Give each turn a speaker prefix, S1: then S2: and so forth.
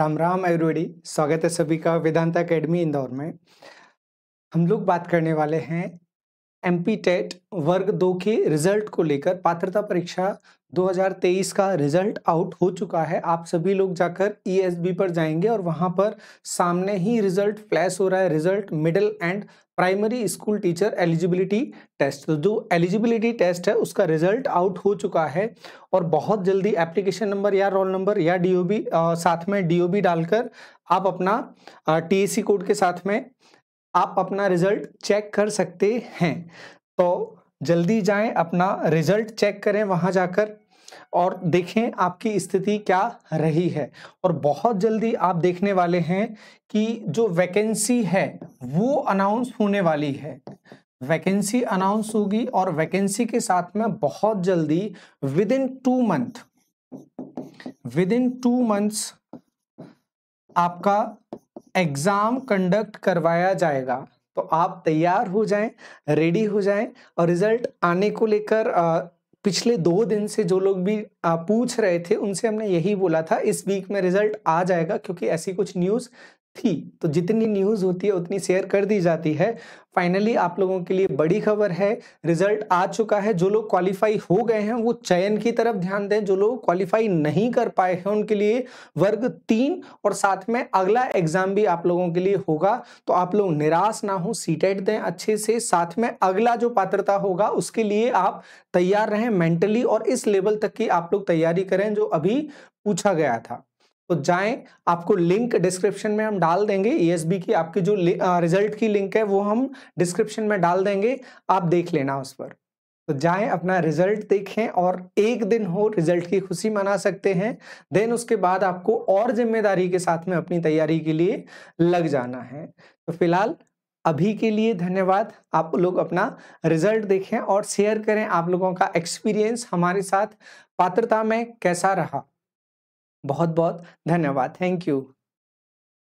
S1: Ram Ram everybody स्वागत है सभी का वेदांता एकेडमी इंदौर में हम लोग बात करने वाले हैं एम पी टेट वर्ग दो के रिजल्ट को लेकर पात्रता परीक्षा 2023 का रिजल्ट आउट हो चुका है आप सभी लोग जाकर ई e पर जाएंगे और वहां पर सामने ही रिजल्ट फ्लैश हो रहा है result middle and primary school teacher eligibility test तो जो एलिजिबिलिटी टेस्ट है उसका रिजल्ट आउट हो चुका है और बहुत जल्दी एप्लीकेशन नंबर या रोल नंबर या डी साथ में डी डालकर आप अपना टी कोड के साथ में आप अपना रिजल्ट चेक कर सकते हैं तो जल्दी जाएं अपना रिजल्ट चेक करें वहां जाकर और देखें आपकी स्थिति क्या रही है और बहुत जल्दी आप देखने वाले हैं कि जो वैकेंसी है वो अनाउंस होने वाली है वैकेंसी अनाउंस होगी और वैकेंसी के साथ में बहुत जल्दी within two month within two months आपका एग्ज़ाम कंडक्ट करवाया जाएगा तो आप तैयार हो जाएं रेडी हो जाएं और रिज़ल्ट आने को लेकर पिछले दो दिन से जो लोग भी पूछ रहे थे उनसे हमने यही बोला था इस वीक में रिजल्ट आ जाएगा क्योंकि ऐसी कुछ न्यूज़ थी तो जितनी न्यूज़ होती है उतनी शेयर कर दी जाती है फाइनली आप लोगों के लिए बड़ी खबर है रिजल्ट आ चुका है जो लोग क्वालिफाई हो गए हैं वो चयन की तरफ ध्यान दें जो लोग क्वालिफाई नहीं कर पाए हैं उनके लिए वर्ग तीन और साथ में अगला एग्जाम भी आप लोगों के लिए होगा तो आप लोग निराश ना हो सीटेट दें अच्छे से साथ में अगला जो पात्रता होगा उसके लिए आप तैयार रहें मेंटली और इस लेवल तक की आप लोग तैयारी करें जो अभी पूछा गया था तो जाएं आपको लिंक डिस्क्रिप्शन में हम डाल देंगे ई की आपकी जो रिजल्ट की लिंक है वो हम डिस्क्रिप्शन में डाल देंगे आप देख लेना उस पर तो जाएं अपना रिजल्ट देखें और एक दिन हो रिजल्ट की खुशी मना सकते हैं देन उसके बाद आपको और जिम्मेदारी के साथ में अपनी तैयारी के लिए लग जाना है तो फिलहाल अभी के लिए धन्यवाद आप लोग अपना रिजल्ट देखें और शेयर करें आप लोगों का एक्सपीरियंस हमारे साथ पात्रता में कैसा रहा बहुत बहुत धन्यवाद थैंक यू